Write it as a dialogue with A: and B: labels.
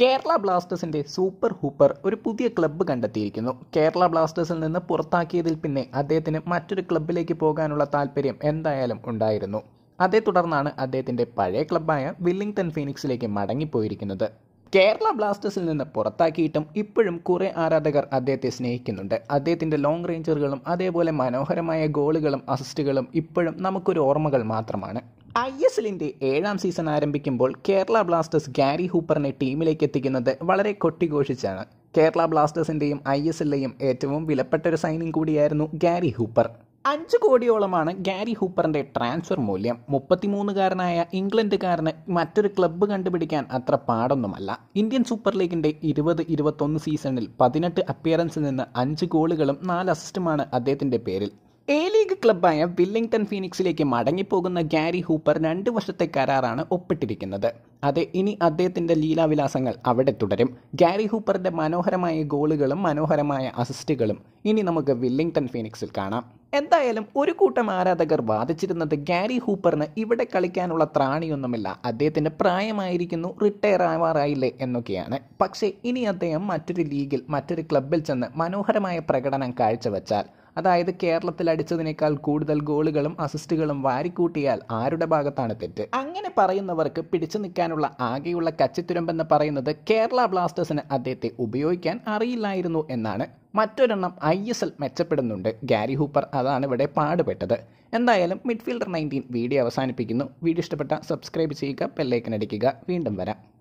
A: കേരള ബ്ലാസ്റ്റേഴ്സിൻ്റെ super Hooper ഒരു പുതിയ ക്ലബ്ബ് കണ്ടെത്തിയിരിക്കുന്നു കേരള ബ്ലാസ്റ്റേഴ്സിൽ നിന്ന് പുറത്താക്കിയതിൽ പിന്നെ അദ്ദേഹത്തിന് മറ്റൊരു ക്ലബ്ബിലേക്ക് പോകാനുള്ള താല്പര്യം എന്തായാലും ഉണ്ടായിരുന്നു അതേ തുടർന്നാണ് അദ്ദേഹത്തിൻ്റെ പഴയ ക്ലബ്ബായ വില്ലിംഗ്ടൺ ഫീനിക്സിലേക്ക് മടങ്ങിപ്പോയിരിക്കുന്നത് കേരള ബ്ലാസ്റ്റേഴ്സിൽ നിന്ന് പുറത്താക്കിയിട്ടും ഇപ്പോഴും കുറേ ആരാധകർ അദ്ദേഹത്തെ സ്നേഹിക്കുന്നുണ്ട് അദ്ദേഹത്തിൻ്റെ ലോങ് റേഞ്ചറുകളും അതേപോലെ മനോഹരമായ ഗോളുകളും അസിസ്റ്റുകളും ഇപ്പോഴും നമുക്കൊരു ഓർമ്മകൾ മാത്രമാണ് ഐ എസ് എല്ലിൻ്റെ ഏഴാം സീസൺ ആരംഭിക്കുമ്പോൾ കേരള ബ്ലാസ്റ്റേഴ്സ് ഗാരി ഹൂപ്പറിനെ ടീമിലേക്ക് എത്തിക്കുന്നത് വളരെ കൊട്ടിഘോഷിച്ചാണ് കേരള ബ്ലാസ്റ്റേഴ്സിൻ്റെയും ഐ എസ് എല്ലിലെയും ഏറ്റവും വിലപ്പെട്ട ഒരു സൈനിങ് കൂടിയായിരുന്നു ഗാരി ഹൂപ്പർ അഞ്ച് കോടിയോളമാണ് ഗാരി ഹൂപ്പറിൻ്റെ ട്രാൻസ്ഫർ മൂല്യം മുപ്പത്തിമൂന്നുകാരനായ ഇംഗ്ലണ്ടുകാരന് മറ്റൊരു ക്ലബ്ബ് കണ്ടുപിടിക്കാൻ അത്ര പാടൊന്നുമല്ല ഇന്ത്യൻ സൂപ്പർ ലീഗിൻ്റെ ഇരുപത് ഇരുപത്തൊന്ന് സീസണിൽ പതിനെട്ട് അപ്പിയറൻസിൽ നിന്ന് അഞ്ച് ഗോളുകളും നാല് അസിസ്റ്റുമാണ് അദ്ദേഹത്തിൻ്റെ പേരിൽ എ ലീഗ് ക്ലബായ വില്ലിംഗ്ടൺ ഫീനിക്സിലേക്ക് മടങ്ങിപ്പോകുന്ന ഗാരി ഹൂപ്പർ രണ്ട് വർഷത്തെ കരാറാണ് ഒപ്പിട്ടിരിക്കുന്നത് അത് ഇനി അദ്ദേഹത്തിൻ്റെ ലീലാവിലാസങ്ങൾ അവിടെ തുടരും ഗാരി ഹൂപ്പറിൻ്റെ മനോഹരമായ ഗോളുകളും മനോഹരമായ അസിസ്റ്റുകളും ഇനി നമുക്ക് വില്ലിംഗ്ടൺ ഫീനിക്സിൽ കാണാം എന്തായാലും ഒരു കൂട്ടം ആരാധകർ വാദിച്ചിരുന്നത് ഗാരി ഹൂപ്പറിന് ഇവിടെ കളിക്കാനുള്ള ത്രാണിയൊന്നുമില്ല അദ്ദേഹത്തിന് പ്രായമായിരിക്കുന്നു റിട്ടയർ ആവാറായില്ലേ എന്നൊക്കെയാണ് പക്ഷേ ഇനി അദ്ദേഹം മറ്റൊരു ലീഗിൽ മറ്റൊരു ക്ലബിൽ ചെന്ന് മനോഹരമായ പ്രകടനം കാഴ്ചവെച്ചാൽ അതായത് കേരളത്തിൽ അടിച്ചതിനേക്കാൾ കൂടുതൽ ഗോളുകളും അസിസ്റ്റുകളും വാരിക്കൂട്ടിയാൽ ആരുടെ ഭാഗത്താണ് തെറ്റ് അങ്ങനെ പറയുന്നവർക്ക് പിടിച്ചു നിൽക്കാനുള്ള ആകെയുള്ള കച്ചിത്തുരമ്പെന്ന് പറയുന്നത് കേരള ബ്ലാസ്റ്റേഴ്സിന് അദ്ദേഹത്തെ ഉപയോഗിക്കാൻ അറിയില്ലായിരുന്നു എന്നാണ് മറ്റൊരെണ്ണം ഐ എസ് എൽ മെച്ചപ്പെടുന്നുണ്ട് ഗാരി ഹൂപ്പർ അതാണ് ഇവിടെ പാടുപെട്ടത് എന്തായാലും മിഡ്ഫീൽഡർ നയൻറ്റീൻ വീഡിയോ അവസാനിപ്പിക്കുന്നു വീഡിയോ ഇഷ്ടപ്പെട്ട സബ്സ്ക്രൈബ് ചെയ്യുക ബെല്ലൈക്കൻ അടിക്കുക വീണ്ടും വരാം